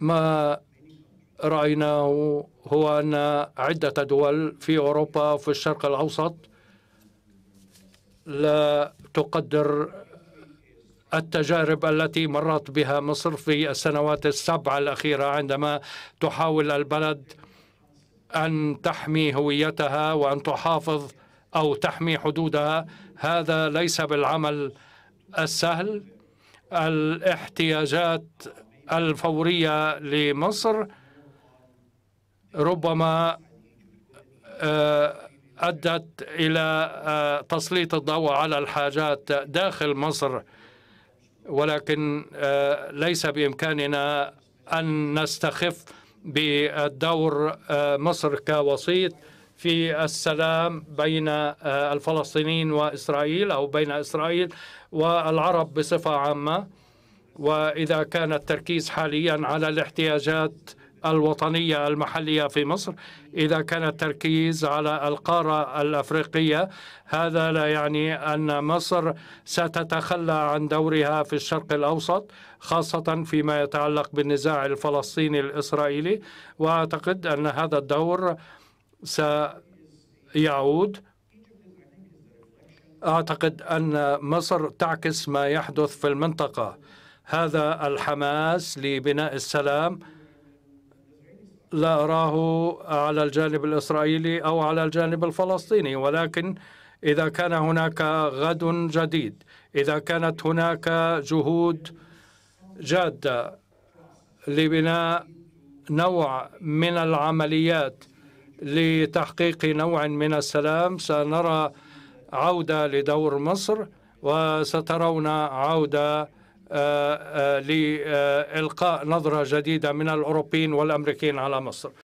ما رأيناه هو أن عدة دول في أوروبا وفي الشرق الأوسط لا تقدر التجارب التي مرت بها مصر في السنوات السبعة الأخيرة عندما تحاول البلد أن تحمي هويتها وأن تحافظ أو تحمي حدودها هذا ليس بالعمل السهل الاحتياجات الفورية لمصر ربما آه، أدت إلى آه، تسليط الضوء على الحاجات داخل مصر ولكن آه، ليس بإمكاننا أن نستخف بدور مصر كوسيط في السلام بين الفلسطينيين وإسرائيل أو بين إسرائيل والعرب بصفة عامة وإذا كان التركيز حاليا على الاحتياجات الوطنية المحلية في مصر إذا كان التركيز على القارة الأفريقية هذا لا يعني أن مصر ستتخلى عن دورها في الشرق الأوسط خاصة فيما يتعلق بالنزاع الفلسطيني الإسرائيلي وأعتقد أن هذا الدور سيعود أعتقد أن مصر تعكس ما يحدث في المنطقة هذا الحماس لبناء السلام لا أراه على الجانب الإسرائيلي أو على الجانب الفلسطيني ولكن إذا كان هناك غد جديد إذا كانت هناك جهود جادة لبناء نوع من العمليات لتحقيق نوع من السلام سنرى عودة لدور مصر وسترون عودة آه، آه، لإلقاء نظرة جديدة من الأوروبيين والأمريكيين على مصر